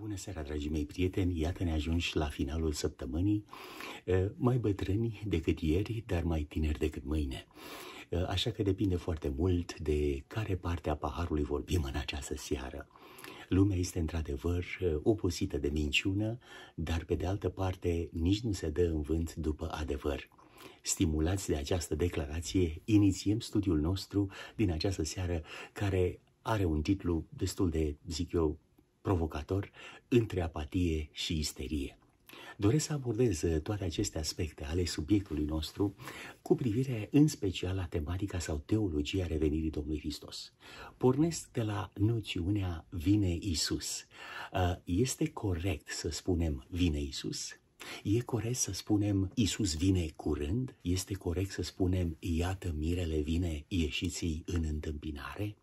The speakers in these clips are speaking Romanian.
Bună seara, dragii mei prieteni! Iată ne ajungi la finalul săptămânii, mai bătrâni decât ieri, dar mai tineri decât mâine. Așa că depinde foarte mult de care parte a paharului vorbim în această seară. Lumea este într-adevăr obosită de minciună, dar pe de altă parte nici nu se dă în vânt după adevăr. Stimulați de această declarație, inițiem studiul nostru din această seară care are un titlu destul de, zic eu, provocator între apatie și isterie. Doresc să abordez uh, toate aceste aspecte ale subiectului nostru cu privire în special la tematica sau teologia revenirii Domnului Hristos. Pornesc de la noțiunea vine Isus. Uh, este corect să spunem vine Isus? E corect să spunem Isus vine curând? Este corect să spunem iată mirele vine, ieșiți în întâmpinare?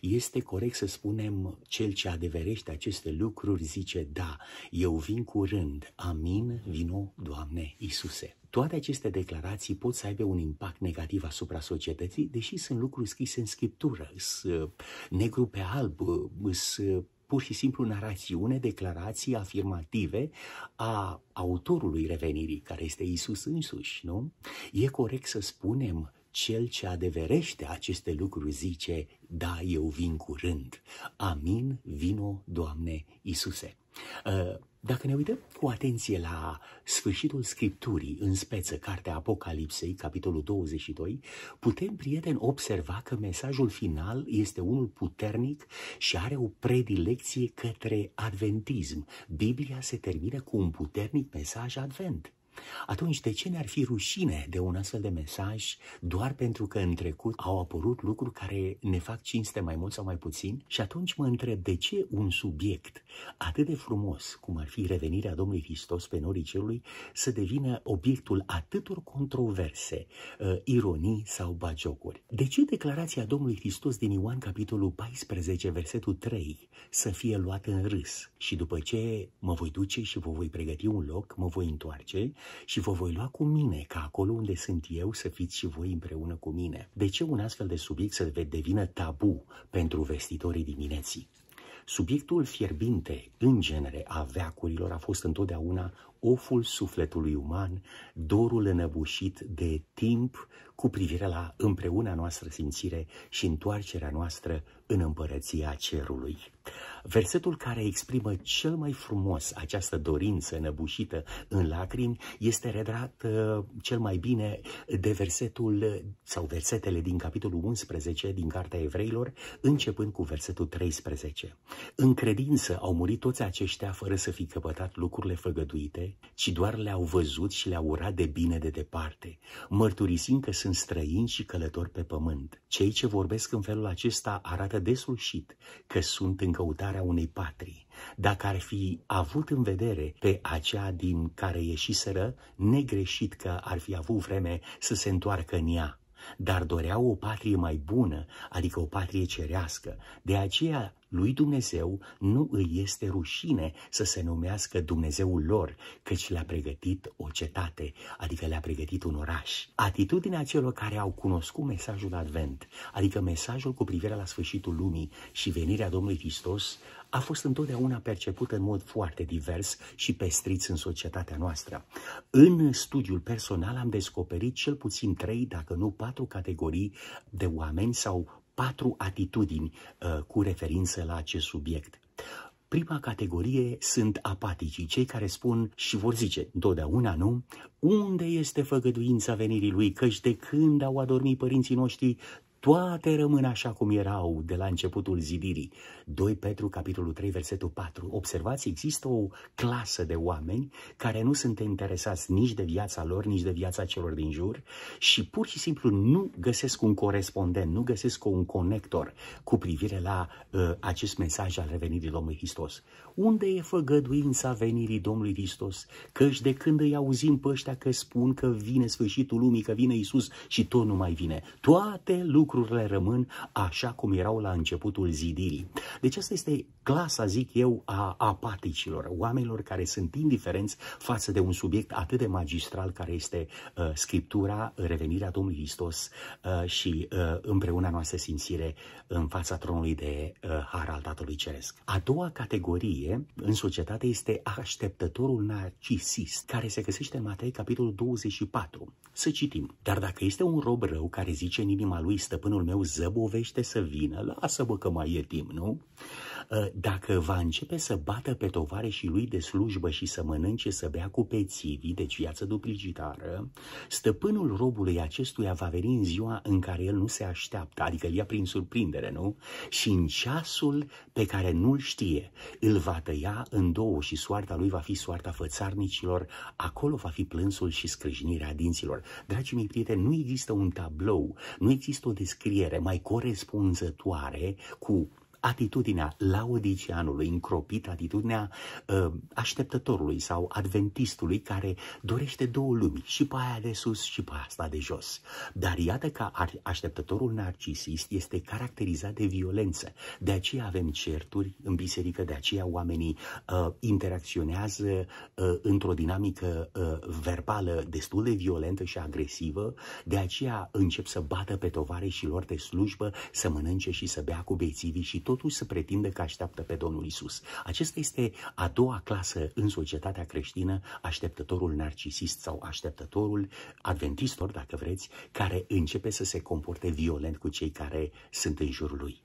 Este corect să spunem, cel ce adeverește aceste lucruri zice, da, eu vin curând, amin, vino, Doamne Iisuse. Toate aceste declarații pot să aibă un impact negativ asupra societății, deși sunt lucruri scrise în scriptură, uh, negru pe alb, uh, sunt uh, pur și simplu narațiune, declarații afirmative a autorului revenirii, care este Isus însuși, nu? E corect să spunem cel ce adeverește aceste lucruri zice, da, eu vin curând. Amin, vino, Doamne Isuse. Uh, dacă ne uităm cu atenție la sfârșitul Scripturii, în speță Cartea Apocalipsei, capitolul 22, putem, prieteni, observa că mesajul final este unul puternic și are o predilecție către adventism. Biblia se termină cu un puternic mesaj advent. Atunci, de ce ne-ar fi rușine de un astfel de mesaj doar pentru că în trecut au apărut lucruri care ne fac cinste mai mult sau mai puțin? Și atunci mă întreb de ce un subiect atât de frumos cum ar fi revenirea Domnului Hristos pe norii cerului să devină obiectul atâtor controverse, uh, ironii sau bagiocuri. De ce declarația Domnului Hristos din Ioan capitolul 14, versetul 3 să fie luată în râs? Și după ce mă voi duce și vă voi pregăti un loc, mă voi întoarce, și vă voi lua cu mine, ca acolo unde sunt eu să fiți și voi împreună cu mine. De ce un astfel de subiect să devină tabu pentru vestitorii dimineții? Subiectul fierbinte, în genere, a veacurilor a fost întotdeauna oful sufletului uman, dorul înăbușit de timp cu privire la împreuna noastră simțire și întoarcerea noastră în împărăția cerului. Versetul care exprimă cel mai frumos această dorință înăbușită în lacrimi este redat uh, cel mai bine de versetul sau versetele din capitolul 11 din Cartea Evreilor, începând cu versetul 13. În credință au murit toți aceștia fără să fi căpătat lucrurile făgăduite ci doar le-au văzut și le-au urat de bine de departe, mărturisind că sunt străini și călători pe pământ. Cei ce vorbesc în felul acesta arată deslușit că sunt în căutarea unei patrii. Dacă ar fi avut în vedere pe acea din care ieșiseră, negreșit că ar fi avut vreme să se întoarcă în ea dar doreau o patrie mai bună, adică o patrie cerească. De aceea lui Dumnezeu nu îi este rușine să se numească Dumnezeul lor, căci le-a pregătit o cetate, adică le-a pregătit un oraș. Atitudinea celor care au cunoscut mesajul Advent, adică mesajul cu privire la sfârșitul lumii și venirea Domnului Hristos, a fost întotdeauna percepută în mod foarte divers și pestriț în societatea noastră. În studiul personal am descoperit cel puțin trei, dacă nu patru categorii de oameni sau patru atitudini uh, cu referință la acest subiect. Prima categorie sunt apaticii, cei care spun și vor zice întotdeauna nu, unde este făgăduința venirii lui, căci de când au adormit părinții noștri, toate rămân așa cum erau de la începutul zidirii. 2 Petru, capitolul 3, versetul 4. Observați, există o clasă de oameni care nu sunt interesați nici de viața lor, nici de viața celor din jur și pur și simplu nu găsesc un corespondent, nu găsesc un conector cu privire la uh, acest mesaj al revenirii Domnului Hristos. Unde e făgăduința venirii Domnului Hristos? Căci de când îi auzim pe ăștia că spun că vine sfârșitul lumii, că vine Isus și tot nu mai vine. Toate lucrurile lucrurile rămân așa cum erau la începutul zidirii. Deci asta este clasa, zic eu, a apaticilor, oamenilor care sunt indiferenți față de un subiect atât de magistral care este uh, Scriptura, revenirea Domnului Hristos uh, și uh, împreună noastră simțire în fața tronului de uh, har al Tatălui Ceresc. A doua categorie în societate este așteptătorul narcisist, care se găsește în Matei capitolul 24. Să citim. Dar dacă este un rob rău care zice în inima lui stă stăpânul meu zăbovește să vină, lasă-mă că mai e timp, nu? Uh, dacă va începe să bată pe tovare și lui de slujbă și să mănânce, să bea cu pețivii, deci viață duplicitară, stăpânul robului acestuia va veni în ziua în care el nu se așteaptă, adică ia prin surprindere, nu? Și în ceasul pe care nu-l știe, îl va tăia în două și soarta lui va fi soarta fățarnicilor, acolo va fi plânsul și scrâșnirea dinților. Dragii mei prieteni, nu există un tablou, nu există o scriere mai corespunzătoare cu atitudinea laodicianului, încropit atitudinea uh, așteptătorului sau adventistului care dorește două lumi, și pe aia de sus și pe asta de jos. Dar iată că așteptătorul narcisist este caracterizat de violență. De aceea avem certuri în biserică, de aceea oamenii uh, interacționează uh, într-o dinamică uh, verbală destul de violentă și agresivă, de aceea încep să bată pe tovare și lor de slujbă, să mănânce și să bea cu bețivii și tot totuși să pretindă că așteaptă pe Domnul Isus. Acesta este a doua clasă în societatea creștină, așteptătorul narcisist sau așteptătorul adventistor, dacă vreți, care începe să se comporte violent cu cei care sunt în jurul lui.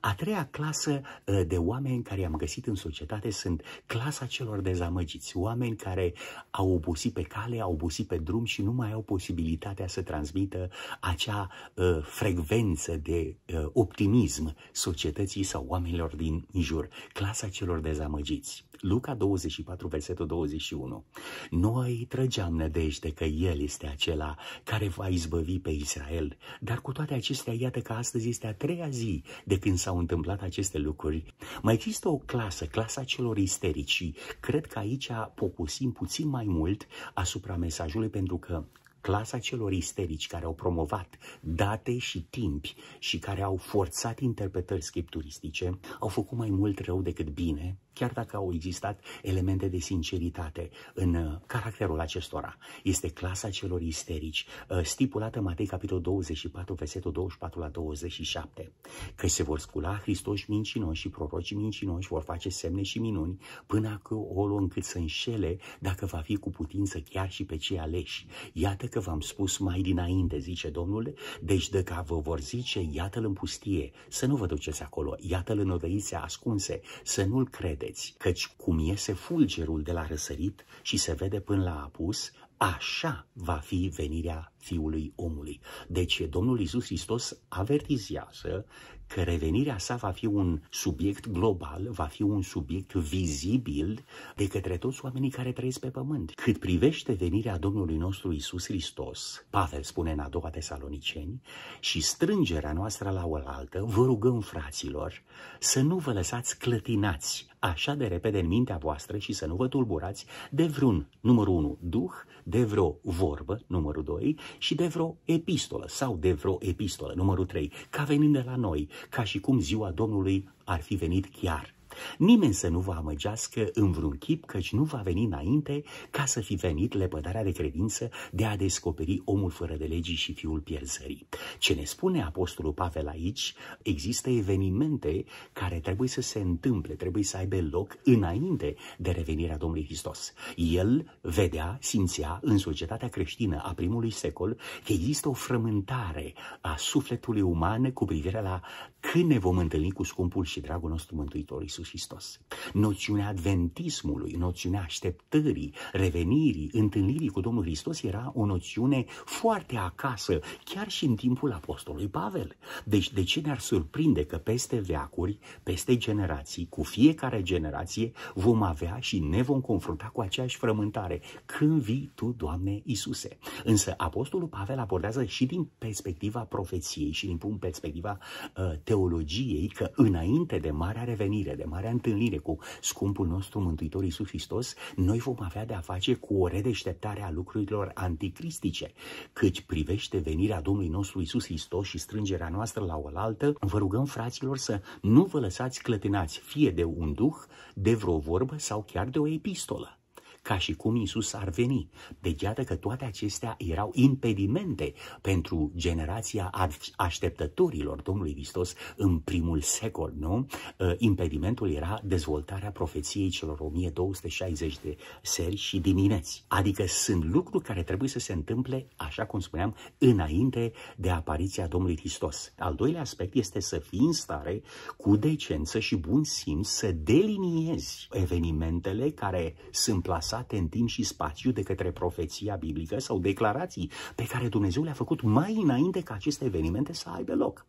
A treia clasă ă, de oameni care i-am găsit în societate sunt clasa celor dezamăgiți, oameni care au obosit pe cale, au obosit pe drum și nu mai au posibilitatea să transmită acea uh, frecvență de uh, optimism societății sau oamenilor din jur. Clasa celor dezamăgiți. Luca 24, versetul 21. Noi trăgeam nădejde că El este acela care va izbăvi pe Israel, dar cu toate acestea, iată că astăzi este a treia zi de când s-au întâmplat aceste lucruri, mai există o clasă, clasa celor isterici cred că aici focusim puțin mai mult asupra mesajului pentru că clasa celor isterici care au promovat date și timpi și care au forțat interpretări scripturistice, au făcut mai mult rău decât bine chiar dacă au existat elemente de sinceritate în uh, caracterul acestora. Este clasa celor isterici, uh, stipulată Matei capitolul 24, versetul 24 la 27, că se vor scula Hristoși mincinoși și prorocii mincinoși vor face semne și minuni până acolo încât să înșele dacă va fi cu putință chiar și pe cei aleși. Iată că v-am spus mai dinainte, zice Domnul, deci dacă vă vor zice, iată-l în pustie, să nu vă duceți acolo, iată-l în odăițe ascunse, să nu-l crede vedeți, căci cum iese fulgerul de la răsărit și se vede până la apus, așa va fi venirea Fiului Omului. Deci Domnul Iisus Hristos avertizează că revenirea sa va fi un subiect global, va fi un subiect vizibil de către toți oamenii care trăiesc pe pământ. Cât privește venirea Domnului nostru Isus Hristos, Pavel spune în a doua tesaloniceni, și strângerea noastră la oaltă, vă rugăm, fraților, să nu vă lăsați clătinați așa de repede în mintea voastră și să nu vă tulburați de vreun, numărul 1, duh, de vreo vorbă, numărul 2, și de vreo epistolă sau de vreo epistolă, numărul 3, ca venind de la noi, ca și cum ziua Domnului ar fi venit chiar Nimeni să nu vă amăgească în vreun chip, căci nu va veni înainte ca să fi venit lepădarea de credință de a descoperi omul fără de legii și fiul pierzării. Ce ne spune Apostolul Pavel aici, există evenimente care trebuie să se întâmple, trebuie să aibă loc înainte de revenirea Domnului Hristos. El vedea, simțea în societatea creștină a primului secol că există o frământare a sufletului uman cu privire la când ne vom întâlni cu scumpul și dragul nostru Mântuitor Iisus Iisus Hristos. Noțiunea adventismului, noțiunea așteptării, revenirii, întâlnirii cu Domnul Hristos era o noțiune foarte acasă, chiar și în timpul apostolului Pavel. Deci de ce ne-ar surprinde că peste veacuri, peste generații, cu fiecare generație vom avea și ne vom confrunta cu aceeași frământare? Când vii Tu, Doamne Iisuse? Însă apostolul Pavel abordează și din perspectiva profeției și din perspectiva uh, teologiei că înainte de marea revenire, de marea întâlnire cu scumpul nostru Mântuitor Iisus Hristos, noi vom avea de a face cu o redeșteptare a lucrurilor anticristice. Cât privește venirea Domnului nostru Iisus Hristos și strângerea noastră la oaltă, vă rugăm, fraților, să nu vă lăsați clătinați fie de un duh, de vreo vorbă sau chiar de o epistolă ca și cum Isus ar veni. Deci iată că toate acestea erau impedimente pentru generația așteptătorilor Domnului Hristos în primul secol, nu? Uh, impedimentul era dezvoltarea profeției celor 1260 de seri și dimineți. Adică sunt lucruri care trebuie să se întâmple, așa cum spuneam, înainte de apariția Domnului Hristos. Al doilea aspect este să fii în stare cu decență și bun simț să deliniezi evenimentele care sunt plasate trasate în timp și spațiu de către profeția biblică sau declarații pe care Dumnezeu le-a făcut mai înainte ca aceste evenimente să aibă loc.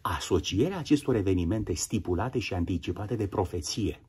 Asocierea acestor evenimente stipulate și anticipate de profeție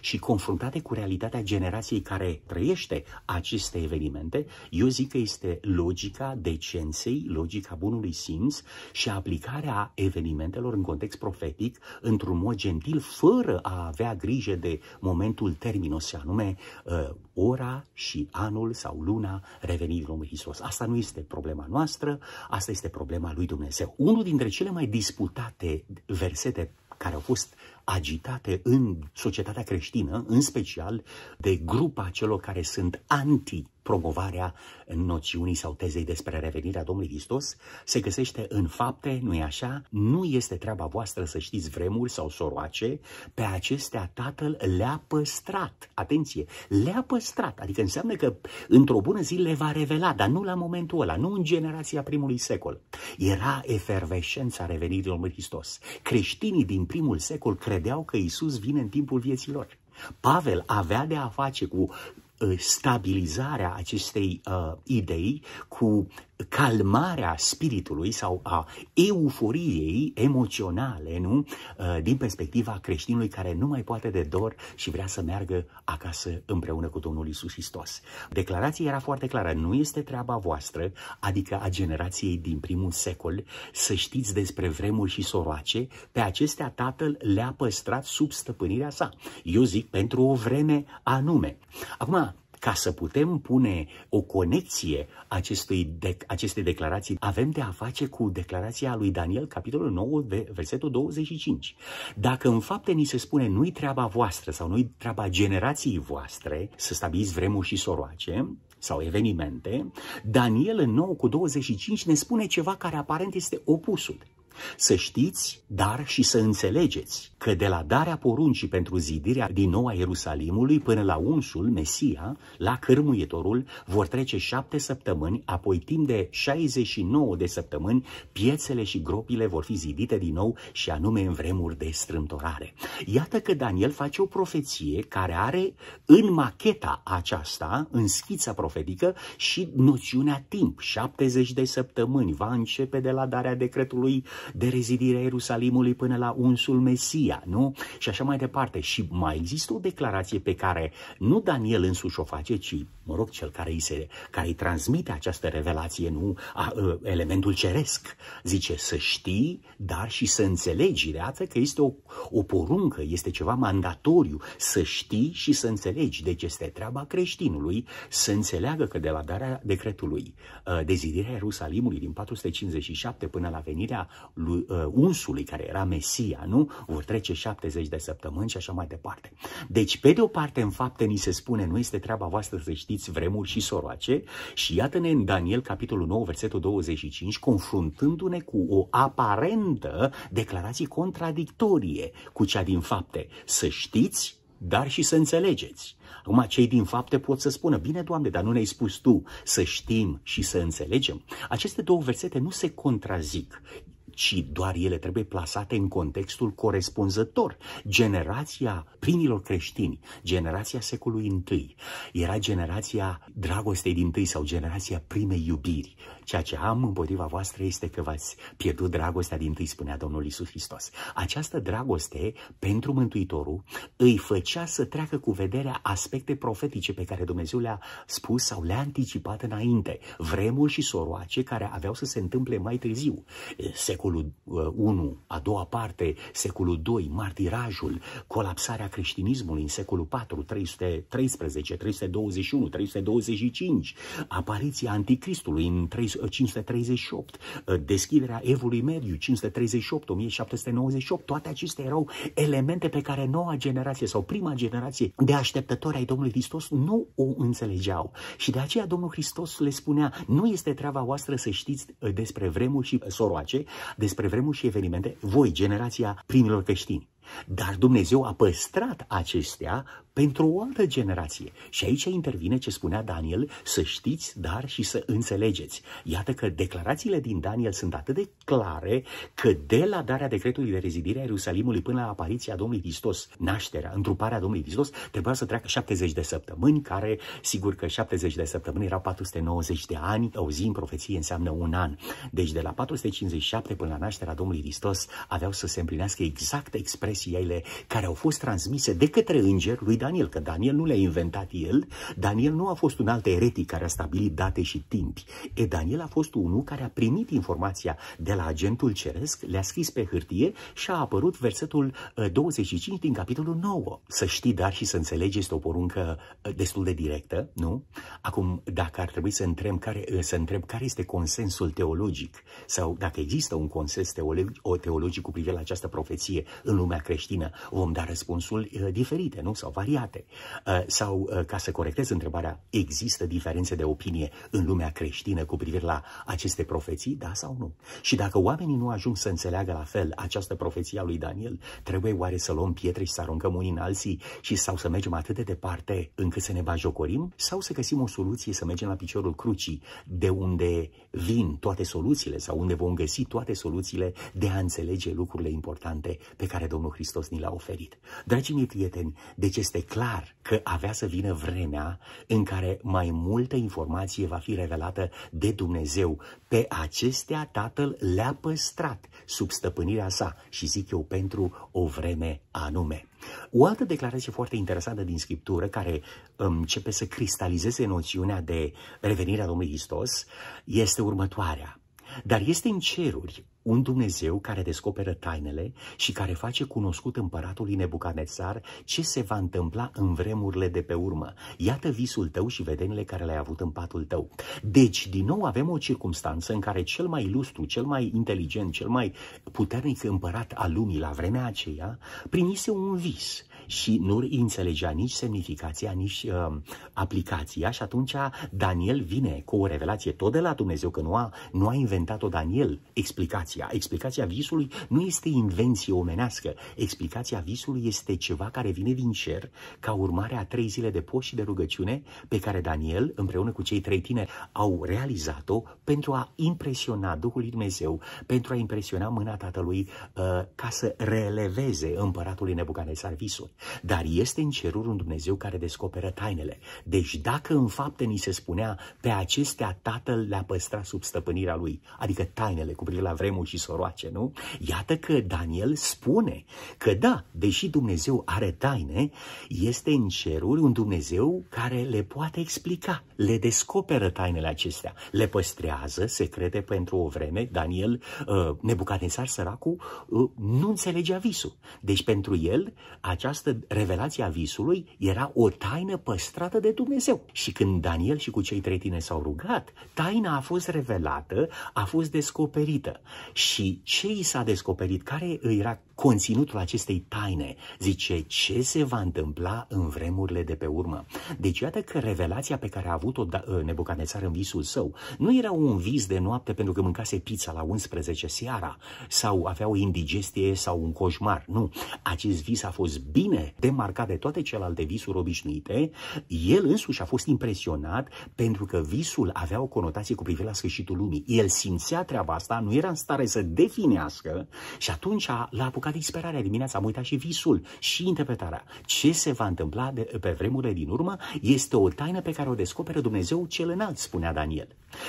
și confruntate cu realitatea generației care trăiește aceste evenimente, eu zic că este logica decenței, logica bunului simț și aplicarea evenimentelor în context profetic într-un mod gentil, fără a avea grijă de momentul terminos, anume uh, ora și anul sau luna revenirii Domnului Hristos. Asta nu este problema noastră, asta este problema lui Dumnezeu. Unul dintre cele mai disputate versete care au fost agitate în societatea creștină, în special de grupa celor care sunt anti promovarea noțiunii sau tezei despre revenirea Domnului Hristos se găsește în fapte, nu e așa? Nu este treaba voastră să știți vremuri sau soroace, pe acestea Tatăl le-a păstrat. Atenție, le-a păstrat, adică înseamnă că într-o bună zi le va revela, dar nu la momentul ăla, nu în generația primului secol. Era efervescența revenirii Domnului Hristos. Creștinii din primul secol credeau că Isus vine în timpul vieților. Pavel avea de a face cu Uh, stabilizarea acestei uh, idei cu calmarea spiritului sau a euforiei emoționale, nu? Uh, din perspectiva creștinului care nu mai poate de dor și vrea să meargă acasă împreună cu Domnul Isus Hristos. Declarația era foarte clară, nu este treaba voastră, adică a generației din primul secol, să știți despre vremuri și soroace, pe acestea tatăl le-a păstrat sub stăpânirea sa. Eu zic pentru o vreme anume. Acum, ca să putem pune o conexie acestui de, aceste declarații, avem de a face cu declarația lui Daniel, capitolul 9, de versetul 25. Dacă în fapte ni se spune nu-i treaba voastră sau nu-i treaba generației voastre să stabiliți vremuri și soroace, sau evenimente, Daniel în 9 cu 25 ne spune ceva care aparent este opusul. Să știți, dar și să înțelegeți că de la darea poruncii pentru zidirea din noua Ierusalimului până la unsul Mesia, la cărmuietorul, vor trece șapte săptămâni, apoi timp de 69 de săptămâni, piețele și gropile vor fi zidite din nou și anume în vremuri de strâmtorare. Iată că Daniel face o profeție care are în macheta aceasta, în schița profetică, și noțiunea timp, 70 de săptămâni, va începe de la darea decretului de rezidirea Ierusalimului până la unsul Mesia, nu? Și așa mai departe. Și mai există o declarație pe care nu Daniel însuși o face, ci, mă rog, cel care îi, se, care îi transmite această revelație, nu? A, a, ă, elementul ceresc. Zice să știi, dar și să înțelegi. Iată că este o, o poruncă, este ceva mandatoriu. Să știi și să înțelegi. Deci este treaba creștinului să înțeleagă că de la darea decretului, ă, dezidirea Ierusalimului din 457 până la venirea lui, uh, unsului care era Mesia, nu? Vor trece 70 de săptămâni și așa mai departe. Deci, pe de o parte, în fapte ni se spune, nu este treaba voastră să știți vremuri și soroace și iată-ne în Daniel, capitolul 9, versetul 25, confruntându-ne cu o aparentă declarație contradictorie cu cea din fapte. Să știți, dar și să înțelegeți. Acum, cei din fapte pot să spună, bine, Doamne, dar nu ne-ai spus Tu să știm și să înțelegem. Aceste două versete nu se contrazic ci doar ele trebuie plasate în contextul corespunzător. Generația primilor creștini, generația secolului I, era generația dragostei din tâi sau generația primei iubiri, Ceea ce am împotriva voastră este că v-ați pierdut dragostea din tâi, spunea Domnul Isus Hristos. Această dragoste pentru Mântuitorul îi făcea să treacă cu vederea aspecte profetice pe care Dumnezeu le-a spus sau le-a anticipat înainte, vremuri și soroace care aveau să se întâmple mai târziu. Secolul 1, uh, a doua parte, secolul 2, martirajul, colapsarea creștinismului în secolul 4, 313, 321, 325, apariția anticristului în 300 538, ă, deschiderea evului mediu 538, 1798, toate acestea erau elemente pe care noua generație sau prima generație de așteptători ai Domnului Hristos nu o înțelegeau. Și de aceea Domnul Hristos le spunea, nu este treaba voastră să știți ă, despre vremuri și soroace, despre vremuri și evenimente, voi, generația primilor creștini. Dar Dumnezeu a păstrat acestea pentru o altă generație. Și aici intervine ce spunea Daniel, să știți, dar și să înțelegeți. Iată că declarațiile din Daniel sunt atât de clare că de la darea decretului de rezidire a Ierusalimului până la apariția Domnului Hristos, nașterea, întruparea Domnului Hristos, trebuia să treacă 70 de săptămâni, care, sigur că 70 de săptămâni erau 490 de ani, o zi în profeție înseamnă un an. Deci de la 457 până la nașterea Domnului Hristos aveau să se împlinească exact expresiile care au fost transmise de către îngerul lui Daniel, că Daniel nu le-a inventat el, Daniel nu a fost un alt eretic care a stabilit date și timpi. E, Daniel a fost unul care a primit informația de la agentul ceresc, le-a scris pe hârtie și a apărut versetul 25 ă, din capitolul 9. Să știi, dar și să înțelegi, este o poruncă ă, destul de directă, nu? Acum, dacă ar trebui să întreb care, ă, să întreb care este consensul teologic sau dacă există un consens teologic, cu privire la această profeție în lumea creștină, vom da răspunsul diferite, nu? Sau variate variate. Uh, sau, uh, ca să corectez întrebarea, există diferențe de opinie în lumea creștină cu privire la aceste profeții, da sau nu? Și dacă oamenii nu ajung să înțeleagă la fel această profeție a lui Daniel, trebuie oare să luăm pietre și să aruncăm unii în alții și sau să mergem atât de departe încât să ne bajocorim sau să găsim o soluție să mergem la piciorul crucii de unde vin toate soluțiile sau unde vom găsi toate soluțiile de a înțelege lucrurile importante pe care Domnul Hristos ni le-a oferit. Dragii mei prieteni, deci este clar că avea să vină vremea în care mai multă informație va fi revelată de Dumnezeu. Pe acestea Tatăl le-a păstrat sub stăpânirea sa și zic eu pentru o vreme anume. O altă declarație foarte interesantă din Scriptură care începe să cristalizeze noțiunea de revenirea Domnului Hristos este următoarea. Dar este în ceruri un Dumnezeu care descoperă tainele și care face cunoscut împăratului Nebucanețar ce se va întâmpla în vremurile de pe urmă. Iată visul tău și vedenile care le-ai avut în patul tău. Deci, din nou, avem o circunstanță în care cel mai ilustru, cel mai inteligent, cel mai puternic împărat al lumii la vremea aceea primise un vis și nu înțelegea nici semnificația, nici uh, aplicația și atunci Daniel vine cu o revelație tot de la Dumnezeu, că nu a, nu a inventat-o Daniel, explicația. Explicația visului nu este invenție omenească, explicația visului este ceva care vine din cer ca urmare a trei zile de post și de rugăciune pe care Daniel împreună cu cei trei tineri au realizat-o pentru a impresiona Duhul lui Dumnezeu, pentru a impresiona mâna Tatălui uh, ca să releveze împăratului Nebucanesar visul. Dar este în ceruri un Dumnezeu care descoperă tainele. Deci dacă în fapte ni se spunea pe acestea Tatăl le-a păstrat sub stăpânirea lui, adică tainele cu privire la vremuri și soroace, nu? Iată că Daniel spune că da, deși Dumnezeu are taine, este în ceruri un Dumnezeu care le poate explica, le descoperă tainele acestea, le păstrează secrete pentru o vreme. Daniel, uh, Nebucadnesar săracul, uh, nu înțelegea visul. Deci pentru el această această revelație a visului era o taină păstrată de Dumnezeu. Și când Daniel și cu cei trei tine s-au rugat, taina a fost revelată, a fost descoperită. Și ce i s-a descoperit? Care era conținutul acestei taine, zice ce se va întâmpla în vremurile de pe urmă. Deci iată că revelația pe care a avut-o da, uh, Nebucanețar în visul său nu era un vis de noapte pentru că mâncase pizza la 11 seara sau avea o indigestie sau un coșmar. Nu, acest vis a fost bine demarcat de toate celelalte visuri obișnuite. El însuși a fost impresionat pentru că visul avea o conotație cu privire la sfârșitul lumii. El simțea treaba asta, nu era în stare să definească și atunci l-a apucat jucat disperarea dimineața, am uitat și visul și interpretarea. Ce se va întâmpla de, pe vremurile din urmă este o taină pe care o descoperă Dumnezeu cel înalt, spunea Daniel.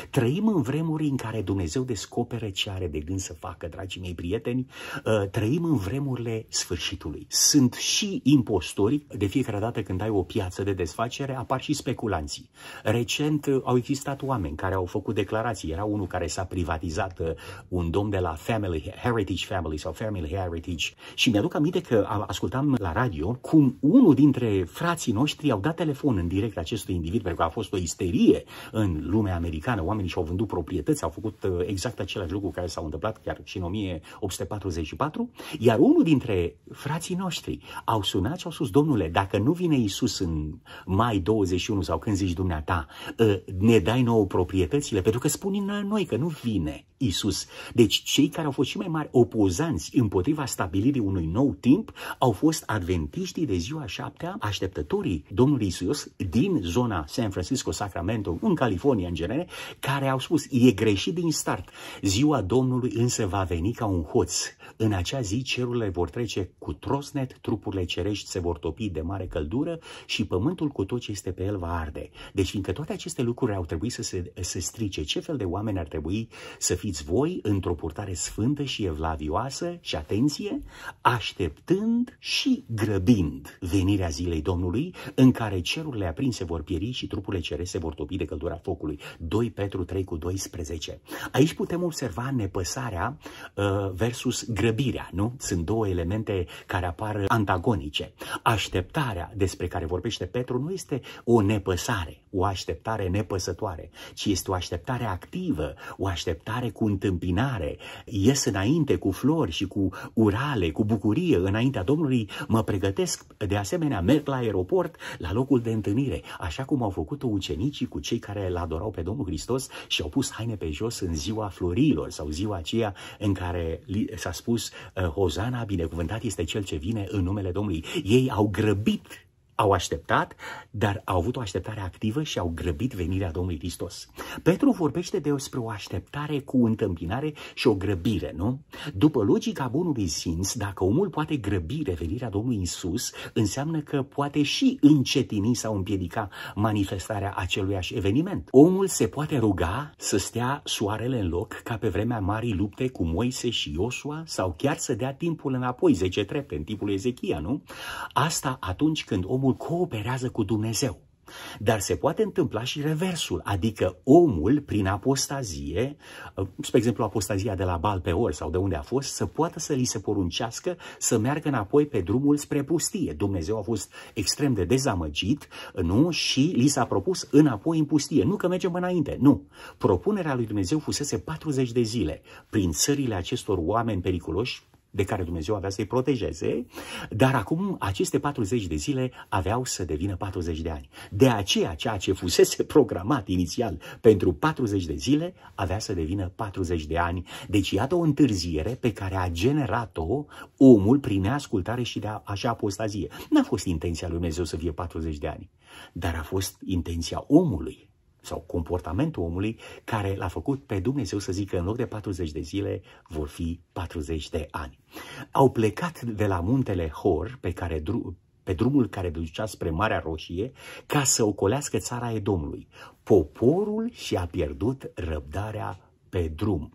Trăim în vremuri în care Dumnezeu descoperă ce are de gând să facă, dragii mei prieteni. Uh, trăim în vremurile sfârșitului. Sunt și impostori. De fiecare dată când ai o piață de desfacere, apar și speculanții. Recent uh, au existat oameni care au făcut declarații. Era unul care s-a privatizat, uh, un domn de la Family Heritage Family sau Family Heritage. Și mi-aduc aminte că ascultam la radio cum unul dintre frații noștri au dat telefon în direct acestui individ, pentru că a fost o isterie în lumea americană americană, oamenii și-au vândut proprietăți, au făcut uh, exact același lucru care s-au întâmplat chiar și în 1844, iar unul dintre frații noștri au sunat și au spus, domnule, dacă nu vine Isus în mai 21 sau când zici dumneata, uh, ne dai nouă proprietățile, pentru că în noi că nu vine Isus. Deci cei care au fost și mai mari opozanți împotriva stabilirii unui nou timp au fost adventiștii de ziua șaptea, așteptătorii Domnului Isus din zona San Francisco, Sacramento, în California în genere, care au spus, e greșit din start. Ziua Domnului însă va veni ca un hoț. În acea zi cerurile vor trece cu trosnet, trupurile cerești se vor topi de mare căldură și pământul cu tot ce este pe el va arde. Deci, fiindcă toate aceste lucruri au trebuit să se să strice, ce fel de oameni ar trebui să fiți voi într-o purtare sfântă și evlavioasă și atenție, așteptând și grăbind venirea zilei Domnului, în care cerurile aprinse vor pieri și trupurile se vor topi de căldura focului. 2 2 Petru 3 cu 12. Aici putem observa nepăsarea uh, versus grăbirea, nu? Sunt două elemente care apar antagonice. Așteptarea despre care vorbește Petru nu este o nepăsare, o așteptare nepăsătoare, ci este o așteptare activă, o așteptare cu întâmpinare. Ies înainte cu flori și cu urale, cu bucurie înaintea Domnului, mă pregătesc, de asemenea merg la aeroport, la locul de întâlnire, așa cum au făcut-o ucenicii cu cei care îl adorau pe Domnul Hristos Hristos și au pus haine pe jos în ziua florilor sau ziua aceea în care s-a spus uh, Hozana, binecuvântat este cel ce vine în numele Domnului. Ei au grăbit au așteptat, dar au avut o așteptare activă și au grăbit venirea Domnului Hristos. Petru vorbește despre o așteptare cu întâmpinare și o grăbire, nu? După logica bunului simț, dacă omul poate grăbi revenirea Domnului Isus, înseamnă că poate și încetini sau împiedica manifestarea acelui eveniment. Omul se poate ruga să stea soarele în loc ca pe vremea marii lupte cu Moise și Iosua sau chiar să dea timpul înapoi, 10 trepte, în timpul Ezechia, nu? Asta atunci când omul omul cooperează cu Dumnezeu. Dar se poate întâmpla și reversul, adică omul, prin apostazie, spre exemplu apostazia de la Bal pe Or sau de unde a fost, să poată să li se poruncească să meargă înapoi pe drumul spre pustie. Dumnezeu a fost extrem de dezamăgit, nu? Și li s-a propus înapoi în pustie. Nu că mergem înainte, nu. Propunerea lui Dumnezeu fusese 40 de zile prin țările acestor oameni periculoși, de care Dumnezeu avea să-i protejeze, dar acum aceste 40 de zile aveau să devină 40 de ani. De aceea, ceea ce fusese programat inițial pentru 40 de zile avea să devină 40 de ani. Deci, iată o întârziere pe care a generat-o omul prin neascultare și de așa apostazie. N-a fost intenția lui Dumnezeu să fie 40 de ani, dar a fost intenția omului sau comportamentul omului care l-a făcut pe Dumnezeu să zică în loc de 40 de zile vor fi 40 de ani. Au plecat de la muntele Hor, pe, care, pe drumul care ducea spre Marea Roșie, ca să ocolească țara Edomului. Poporul și-a pierdut răbdarea pe drum.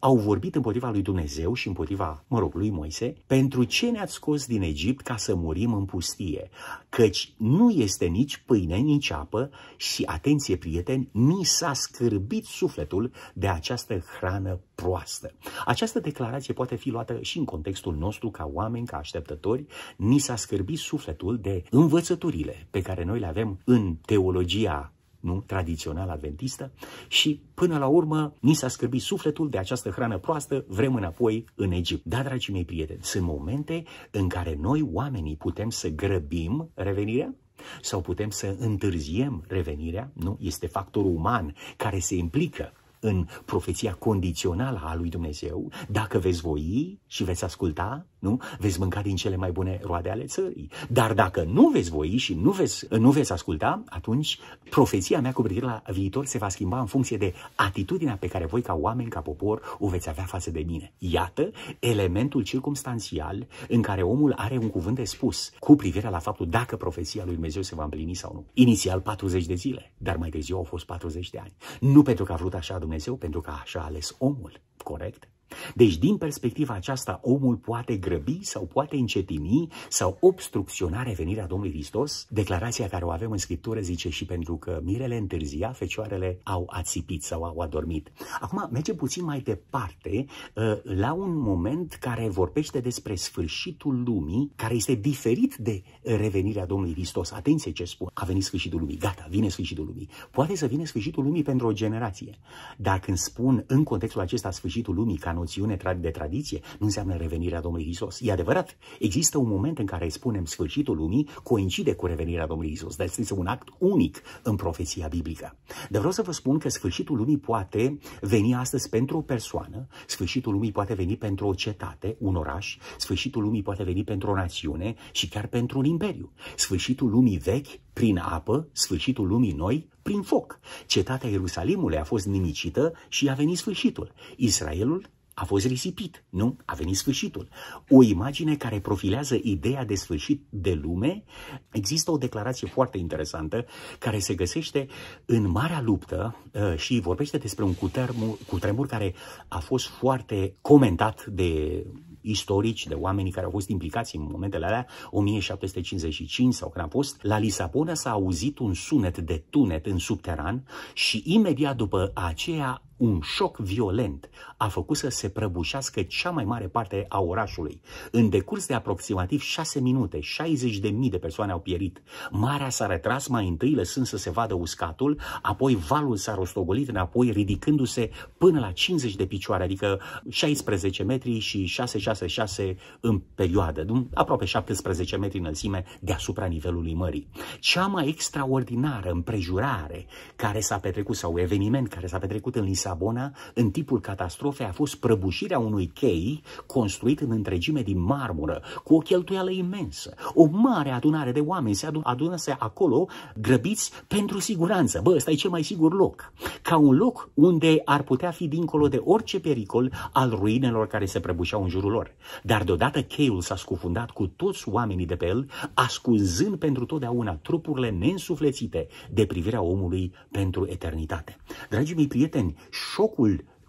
Au vorbit împotriva lui Dumnezeu și împotriva, mă rog, lui Moise, pentru ce ne-ați scos din Egipt ca să murim în pustie? Căci nu este nici pâine, nici apă și, atenție prieteni, mi s-a scârbit sufletul de această hrană proastă. Această declarație poate fi luată și în contextul nostru ca oameni, ca așteptători, ni s-a scârbit sufletul de învățăturile pe care noi le avem în teologia nu? tradițional adventistă și până la urmă ni s-a scârbit sufletul de această hrană proastă, vrem înapoi în Egipt. Da, dragii mei prieteni, sunt momente în care noi oamenii putem să grăbim revenirea, sau putem să întârziem revenirea, nu? Este factorul uman care se implică în profeția condițională a lui Dumnezeu, dacă veți voi și veți asculta, nu? Veți mânca din cele mai bune roade ale țării. Dar dacă nu veți voi și nu veți, nu veți asculta, atunci profeția mea cu privire la viitor se va schimba în funcție de atitudinea pe care voi ca oameni, ca popor, o veți avea față de mine. Iată elementul circumstanțial în care omul are un cuvânt de spus cu privire la faptul dacă profeția lui Dumnezeu se va împlini sau nu. Inițial 40 de zile, dar mai târziu au fost 40 de ani. Nu pentru că a vrut așa Dumnezeu, pentru că așa a ales omul. Corect? Deci, din perspectiva aceasta, omul poate grăbi sau poate încetini sau obstrucționa revenirea Domnului Hristos? Declarația care o avem în Scriptură zice și pentru că mirele întârzia, fecioarele au ațipit sau au adormit. Acum, merge puțin mai departe uh, la un moment care vorbește despre sfârșitul lumii, care este diferit de revenirea Domnului Hristos. Atenție ce spun! A venit sfârșitul lumii, gata, vine sfârșitul lumii. Poate să vine sfârșitul lumii pentru o generație. Dar când spun în contextul acesta sfârșitul lumii, care noțiune de tradiție nu înseamnă revenirea Domnului Isus. E adevărat, există un moment în care spunem sfârșitul lumii coincide cu revenirea Domnului Isus, dar deci este un act unic în profeția biblică. Dar vreau să vă spun că sfârșitul lumii poate veni astăzi pentru o persoană, sfârșitul lumii poate veni pentru o cetate, un oraș, sfârșitul lumii poate veni pentru o națiune și chiar pentru un imperiu. Sfârșitul lumii vechi prin apă, sfârșitul lumii noi prin foc. Cetatea Ierusalimului a fost nimicită și a venit sfârșitul. Israelul a fost risipit, nu? A venit sfârșitul. O imagine care profilează ideea de sfârșit de lume. Există o declarație foarte interesantă care se găsește în Marea Luptă uh, și vorbește despre un cutremur, cutremur care a fost foarte comentat de istorici, de oamenii care au fost implicați în momentele alea, 1755 sau când a fost, la Lisabona s-a auzit un sunet de tunet în subteran și imediat după aceea un șoc violent a făcut să se prăbușească cea mai mare parte a orașului. În decurs de aproximativ 6 minute, 60 de mii de persoane au pierit. Marea s-a retras mai întâi lăsând să se vadă uscatul, apoi valul s-a rostogolit înapoi ridicându-se până la 50 de picioare, adică 16 metri și 666 în perioadă, aproape 17 metri înălțime deasupra nivelului mării. Cea mai extraordinară împrejurare care s-a petrecut sau eveniment care s-a petrecut în Lisabona Lisabona, în timpul catastrofei a fost prăbușirea unui chei construit în întregime din marmură, cu o cheltuială imensă. O mare adunare de oameni se adunase acolo grăbiți pentru siguranță. Bă, ăsta e cel mai sigur loc. Ca un loc unde ar putea fi dincolo de orice pericol al ruinelor care se prăbușeau în jurul lor. Dar deodată cheiul s-a scufundat cu toți oamenii de pe el, ascunzând pentru totdeauna trupurile nensuflețite de privirea omului pentru eternitate. Dragii mei prieteni, shocked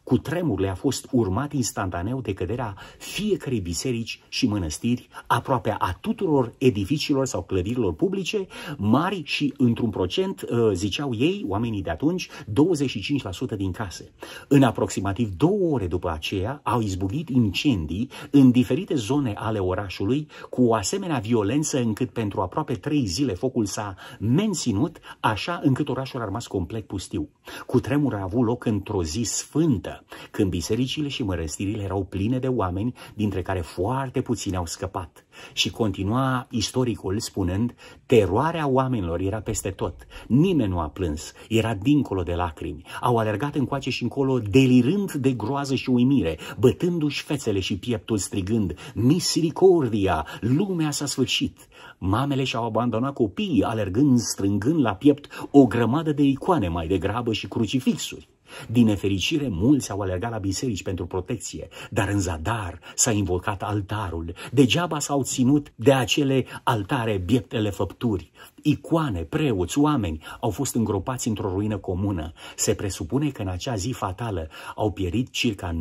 cu tremurile a fost urmat instantaneu de căderea fiecărei biserici și mănăstiri, aproape a tuturor edificiilor sau clădirilor publice, mari și, într-un procent, uh, ziceau ei, oamenii de atunci, 25% din case. În aproximativ două ore după aceea au izbucnit incendii în diferite zone ale orașului, cu o asemenea violență încât pentru aproape trei zile focul s-a menținut, așa încât orașul a rămas complet pustiu. Cu tremur a avut loc într-o zi sfântă, când bisericile și mărăstirile erau pline de oameni, dintre care foarte puțini au scăpat. Și continua istoricul spunând, teroarea oamenilor era peste tot, nimeni nu a plâns, era dincolo de lacrimi, au alergat încoace și încolo, delirând de groază și uimire, bătându-și fețele și pieptul strigând, misericordia, lumea s-a sfârșit. Mamele și-au abandonat copiii, alergând, strângând la piept o grămadă de icoane mai degrabă și crucifixuri. Din nefericire, mulți au alergat la biserici pentru protecție, dar în zadar s-a invocat altarul. Degeaba s-au ținut de acele altare bieptele făpturi. Icoane, preoți, oameni au fost îngropați într-o ruină comună. Se presupune că în acea zi fatală au pierit circa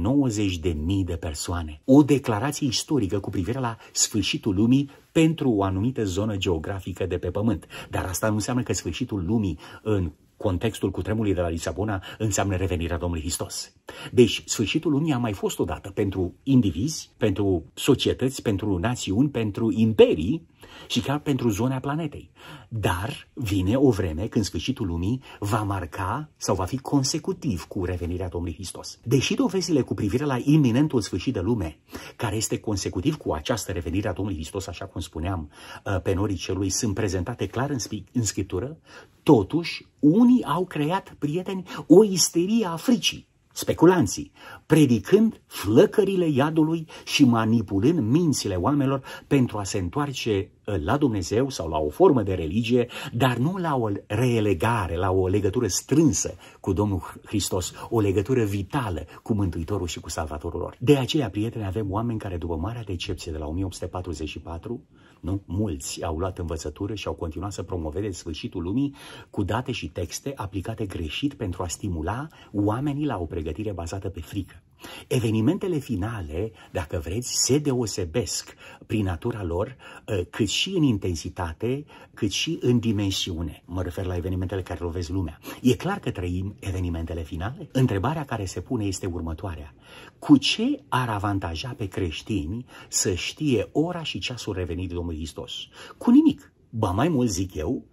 mii de persoane. O declarație istorică cu privire la sfârșitul lumii pentru o anumită zonă geografică de pe pământ. Dar asta nu înseamnă că sfârșitul lumii în Contextul cutremului de la Lisabona înseamnă revenirea Domnului Hristos. Deci, sfârșitul lumii a mai fost odată pentru indivizi, pentru societăți, pentru națiuni, pentru imperii, și chiar pentru zona planetei. Dar vine o vreme când sfârșitul lumii va marca sau va fi consecutiv cu revenirea Domnului Hristos. Deși dovezile cu privire la iminentul sfârșit de lume, care este consecutiv cu această revenire a Domnului Hristos, așa cum spuneam, uh, pe norii celui, sunt prezentate clar în, Scriptură, totuși unii au creat prieteni o isterie a fricii speculanții, predicând flăcările iadului și manipulând mințile oamenilor pentru a se întoarce uh, la Dumnezeu sau la o formă de religie, dar nu la o reelegare, la o legătură strânsă cu Domnul Hristos, o legătură vitală cu Mântuitorul și cu Salvatorul lor. De aceea, prieteni, avem oameni care după marea decepție de la 1844 nu? Mulți au luat învățătură și au continuat să promoveze sfârșitul lumii cu date și texte aplicate greșit pentru a stimula oamenii la o pregătire bazată pe frică. Evenimentele finale, dacă vreți, se deosebesc prin natura lor, uh, cât și în intensitate, cât și în dimensiune. Mă refer la evenimentele care lovesc lumea. E clar că trăim evenimentele finale? Întrebarea care se pune este următoarea. Cu ce ar avantaja pe creștini să știe ora și ceasul revenit Domnului Hristos? Cu nimic ba mai mult zic eu,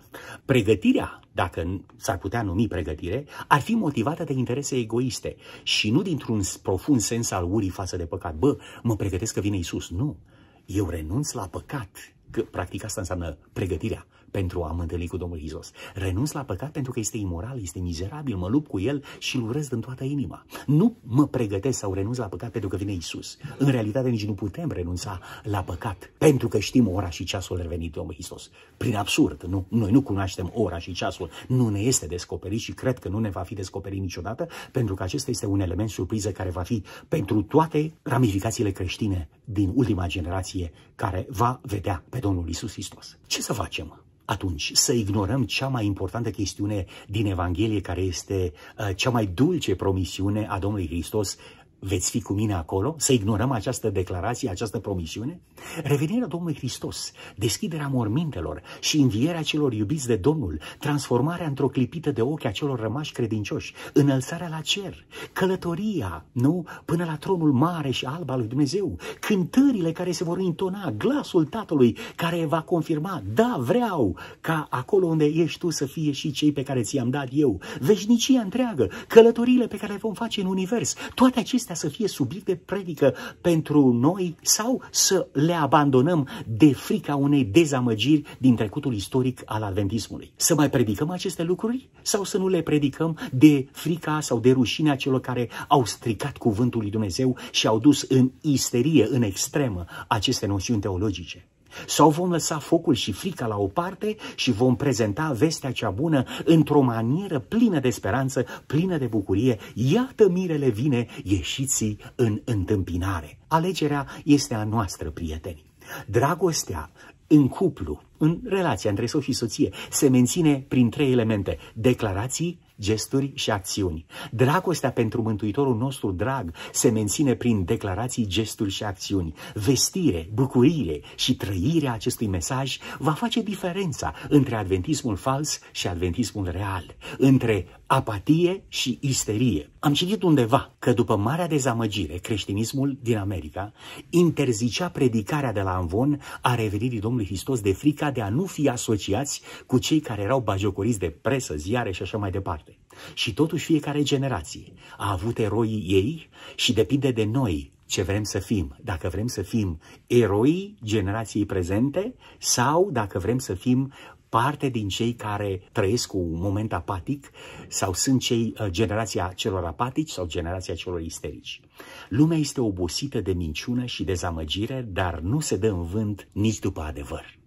pregătirea, dacă s-ar putea numi pregătire, ar fi motivată de interese egoiste și nu dintr-un profund sens al urii față de păcat. Bă, mă pregătesc că vine Isus. Nu, eu renunț la păcat, că practic asta înseamnă pregătirea pentru a mă întâlni cu Domnul Isus. Renunț la păcat pentru că este imoral, este mizerabil, mă lupt cu el și îl urăsc din toată inima. Nu mă pregătesc sau renunț la păcat pentru că vine Isus. În realitate nici nu putem renunța la păcat pentru că știm ora și ceasul revenit Domnul Isus. Prin absurd, nu? Noi nu cunoaștem ora și ceasul. Nu ne este descoperit și cred că nu ne va fi descoperit niciodată pentru că acesta este un element surpriză care va fi pentru toate ramificațiile creștine din ultima generație care va vedea pe Domnul Isus Hristos. Ce să facem? atunci să ignorăm cea mai importantă chestiune din Evanghelie, care este uh, cea mai dulce promisiune a Domnului Hristos veți fi cu mine acolo? Să ignorăm această declarație, această promisiune? Revenirea Domnului Hristos, deschiderea mormintelor și învierea celor iubiți de Domnul, transformarea într-o clipită de ochi a celor rămași credincioși, înălțarea la cer, călătoria, nu? Până la tronul mare și alb al lui Dumnezeu, cântările care se vor intona, glasul Tatălui care va confirma, da, vreau ca acolo unde ești tu să fie și cei pe care ți-am dat eu, veșnicia întreagă, călătoriile pe care le vom face în univers, toate acestea acestea să fie subiecte predică pentru noi sau să le abandonăm de frica unei dezamăgiri din trecutul istoric al adventismului. Să mai predicăm aceste lucruri sau să nu le predicăm de frica sau de rușinea celor care au stricat cuvântul lui Dumnezeu și au dus în isterie, în extremă, aceste noțiuni teologice? Sau vom lăsa focul și frica la o parte și vom prezenta vestea cea bună într-o manieră plină de speranță, plină de bucurie. Iată mirele vine, ieșiți în întâmpinare. Alegerea este a noastră, prieteni. Dragostea în cuplu, în relația între soț și soție, se menține prin trei elemente. Declarații, gesturi și acțiuni. Dragostea pentru Mântuitorul nostru drag se menține prin declarații, gesturi și acțiuni. Vestire, bucurie și trăirea acestui mesaj va face diferența între adventismul fals și adventismul real, între apatie și isterie. Am citit undeva că după marea dezamăgire, creștinismul din America interzicea predicarea de la Anvon a revenirii Domnului Hristos de frica de a nu fi asociați cu cei care erau bajocoriți de presă, ziare și așa mai departe. Și totuși fiecare generație a avut eroii ei și depinde de noi ce vrem să fim, dacă vrem să fim eroi generației prezente sau dacă vrem să fim parte din cei care trăiesc cu un moment apatic sau sunt cei uh, generația celor apatici sau generația celor isterici. Lumea este obosită de minciună și dezamăgire, dar nu se dă în vânt nici după adevăr.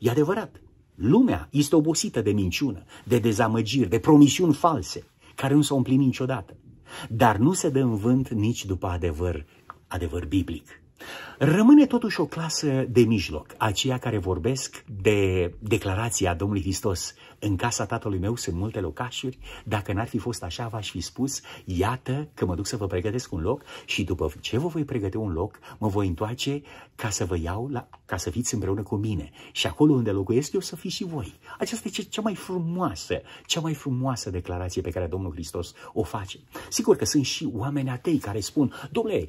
E adevărat, lumea este obosită de minciună, de dezamăgiri, de promisiuni false, care nu s-au împlinit niciodată. Dar nu se dă în vânt nici după adevăr, adevăr biblic. Rămâne totuși o clasă de mijloc, aceia care vorbesc de declarația Domnului Hristos în casa tatălui meu sunt multe locașuri. Dacă n-ar fi fost așa, v-aș fi spus, iată că mă duc să vă pregătesc un loc și după ce vă voi pregăti un loc, mă voi întoarce ca să vă iau, la, ca să fiți împreună cu mine. Și acolo unde locuiesc eu să fiți și voi. Aceasta este cea mai frumoasă, cea mai frumoasă declarație pe care Domnul Hristos o face. Sigur că sunt și oameni atei care spun, domnule,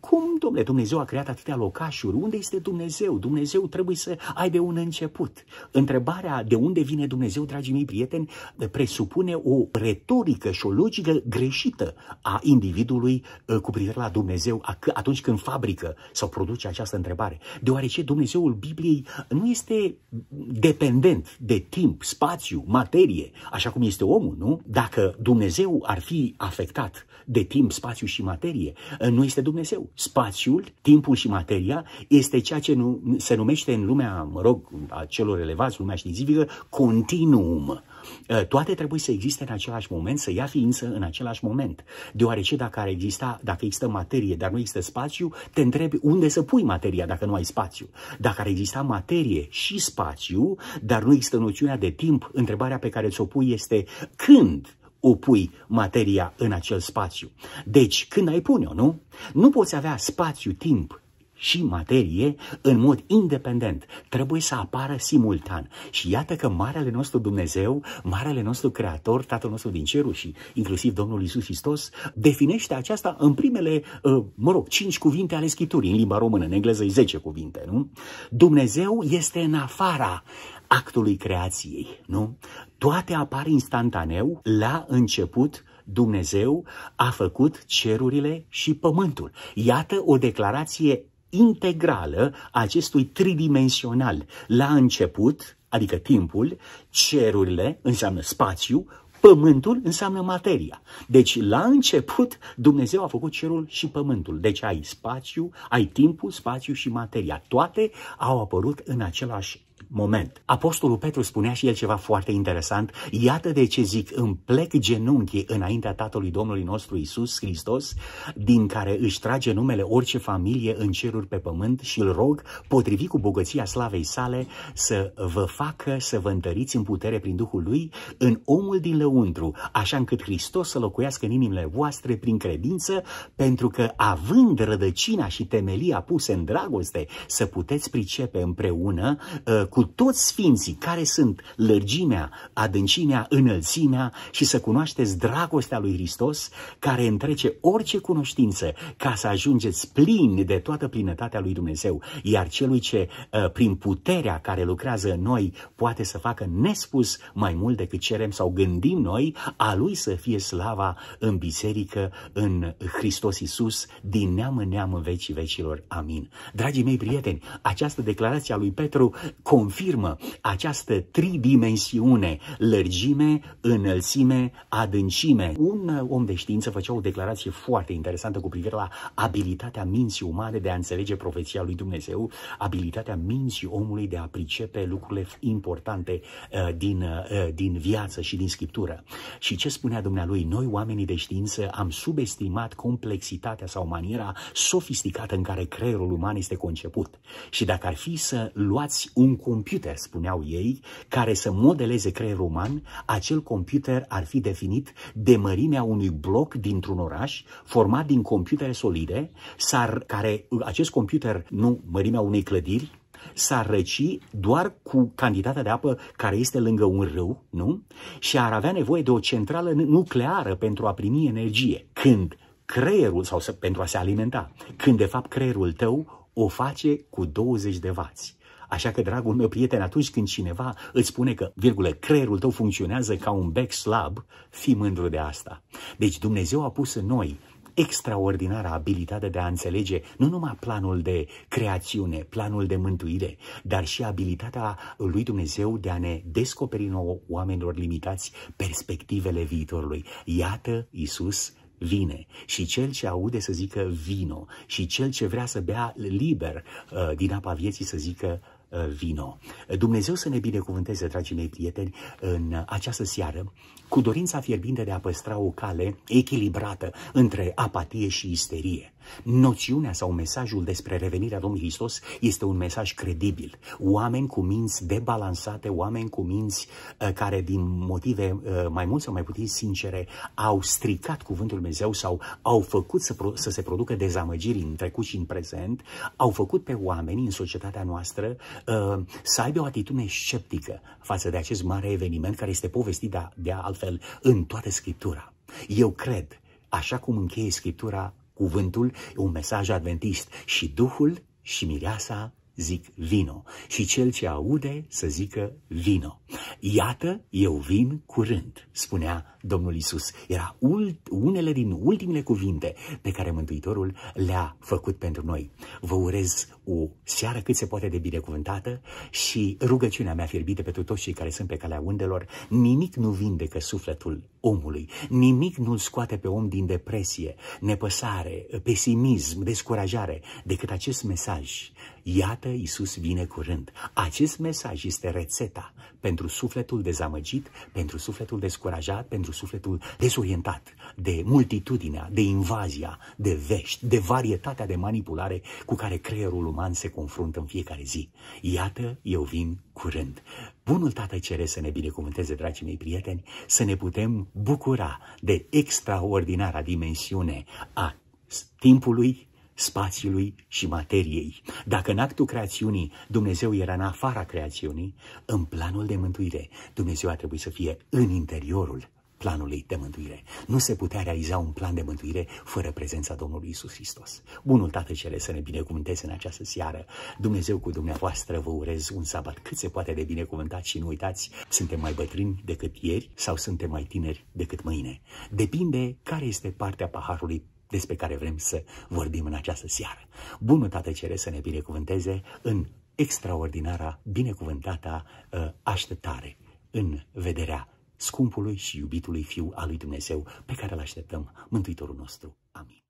cum, domnule, Dumnezeu a creat atâtea locașuri? Unde este Dumnezeu? Dumnezeu trebuie să aibă un început. Întrebarea de unde vine Dumnezeu dragii mei prieteni, presupune o retorică și o logică greșită a individului uh, cu privire la Dumnezeu atunci când fabrică sau produce această întrebare. Deoarece Dumnezeul Bibliei nu este dependent de timp, spațiu, materie, așa cum este omul, nu? Dacă Dumnezeu ar fi afectat de timp, spațiu și materie. Nu este Dumnezeu. Spațiul, timpul și materia este ceea ce nu, se numește în lumea, mă rog, a celor elevați, lumea științifică, continuum. Uh, toate trebuie să existe în același moment, să ia ființă în același moment. Deoarece dacă ar exista, dacă există materie, dar nu există spațiu, te întrebi unde să pui materia dacă nu ai spațiu. Dacă ar exista materie și spațiu, dar nu există noțiunea de timp, întrebarea pe care ți-o pui este când opui materia în acel spațiu. Deci, când ai pune-o, nu? Nu poți avea spațiu, timp și materie în mod independent. Trebuie să apară simultan. Și iată că Marele nostru Dumnezeu, Marele nostru Creator, Tatăl nostru din ceruri și inclusiv Domnul Isus Hristos, definește aceasta în primele, ă, mă rog, cinci cuvinte ale Scripturii. În limba română, în engleză, e zece cuvinte, nu? Dumnezeu este în afara actului creației, nu? Toate apar instantaneu la început Dumnezeu a făcut cerurile și pământul. Iată o declarație integrală a acestui tridimensional. La început, adică timpul, cerurile înseamnă spațiu, pământul înseamnă materia. Deci la început Dumnezeu a făcut cerul și pământul. Deci ai spațiu, ai timpul, spațiu și materia. Toate au apărut în același moment. Apostolul Petru spunea și el ceva foarte interesant. Iată de ce zic, îmi plec genunchii înaintea Tatălui Domnului nostru Isus Hristos, din care își trage numele orice familie în ceruri pe pământ și îl rog, potrivit cu bogăția slavei sale, să vă facă să vă întăriți în putere prin Duhul Lui, în omul din lăuntru, așa încât Hristos să locuiască în inimile voastre prin credință, pentru că având rădăcina și temelia puse în dragoste, să puteți pricepe împreună uh, cu toți sfinții care sunt lărgimea, adâncimea, înălțimea și să cunoașteți dragostea lui Hristos care întrece orice cunoștință ca să ajungeți plini de toată plinătatea lui Dumnezeu, iar celui ce ă, prin puterea care lucrează în noi poate să facă nespus mai mult decât cerem sau gândim noi, a lui să fie slava în biserică, în Hristos Iisus, din neam în neam în vecii vecilor. Amin. Dragii mei prieteni, această declarație a lui Petru confirmă această tridimensiune, lărgime, înălțime, adâncime. Un uh, om de știință făcea o declarație foarte interesantă cu privire la abilitatea minții umane de a înțelege profeția lui Dumnezeu, abilitatea minții omului de a pricepe lucrurile importante uh, din, uh, din viață și din scriptură. Și ce spunea dumnealui? Noi, oamenii de știință, am subestimat complexitatea sau maniera sofisticată în care creierul uman este conceput. Și dacă ar fi să luați un computer, spuneau ei, care să modeleze creierul uman, acel computer ar fi definit de mărimea unui bloc dintr-un oraș format din computere solide, s-ar, care acest computer, nu mărimea unei clădiri, s-ar răci doar cu cantitatea de apă care este lângă un râu, nu? Și ar avea nevoie de o centrală nucleară pentru a primi energie. Când creierul, sau să, pentru a se alimenta, când de fapt creierul tău o face cu 20 de vați. Așa că, dragul meu prieten, atunci când cineva îți spune că, virgulă, creierul tău funcționează ca un bec slab, fi mândru de asta. Deci Dumnezeu a pus în noi extraordinară abilitate de a înțelege nu numai planul de creațiune, planul de mântuire, dar și abilitatea lui Dumnezeu de a ne descoperi nouă oamenilor limitați perspectivele viitorului. Iată, Isus vine și cel ce aude să zică vino și cel ce vrea să bea liber uh, din apa vieții să zică Uh, vino. Dumnezeu să ne binecuvânteze, dragii mei prieteni, în această seară, cu dorința fierbinte de a păstra o cale echilibrată între apatie și isterie. Noțiunea sau mesajul despre revenirea Domnului Hristos este un mesaj credibil. Oameni cu minți debalansate, oameni cu minți uh, care din motive uh, mai mult sau mai puțin sincere au stricat cuvântul Dumnezeu sau au făcut să, pro- să se producă dezamăgiri în trecut și în prezent, au făcut pe oameni în societatea noastră Ehm, să aibă o atitudine sceptică față de acest mare eveniment care este povestit de, de altfel în toată Scriptura. Eu cred, așa cum încheie Scriptura, cuvântul, un mesaj adventist și Duhul și Mireasa zic vino și cel ce aude să zică vino. Iată, eu vin curând, spunea Domnul Isus. Era unele din ultimele cuvinte pe care Mântuitorul le-a făcut pentru noi. Vă urez o seară cât se poate de binecuvântată și rugăciunea mea fierbită pentru toți cei care sunt pe calea undelor, nimic nu vindecă sufletul omului, nimic nu-l scoate pe om din depresie, nepăsare, pesimism, descurajare, decât acest mesaj Iată, Isus vine curând. Acest mesaj este rețeta pentru sufletul dezamăgit, pentru sufletul descurajat, pentru sufletul dezorientat de multitudinea, de invazia, de vești, de varietatea de manipulare cu care creierul uman se confruntă în fiecare zi. Iată, eu vin curând. Bunul Tată cere să ne binecuvânteze, dragii mei prieteni, să ne putem bucura de extraordinara dimensiune a timpului spațiului și materiei. Dacă în actul creațiunii Dumnezeu era în afara creațiunii, în planul de mântuire Dumnezeu a trebuit să fie în interiorul planului de mântuire. Nu se putea realiza un plan de mântuire fără prezența Domnului Isus Hristos. Bunul Tată Cele să ne binecuvânteze în această seară. Dumnezeu cu dumneavoastră vă urez un sabat cât se poate de binecuvântat și nu uitați, suntem mai bătrâni decât ieri sau suntem mai tineri decât mâine. Depinde care este partea paharului despre care vrem să vorbim în această seară. Bunul Tată Cere să ne binecuvânteze în extraordinara, binecuvântata uh, așteptare în vederea scumpului și iubitului Fiu al lui Dumnezeu pe care îl așteptăm, Mântuitorul nostru. Amin.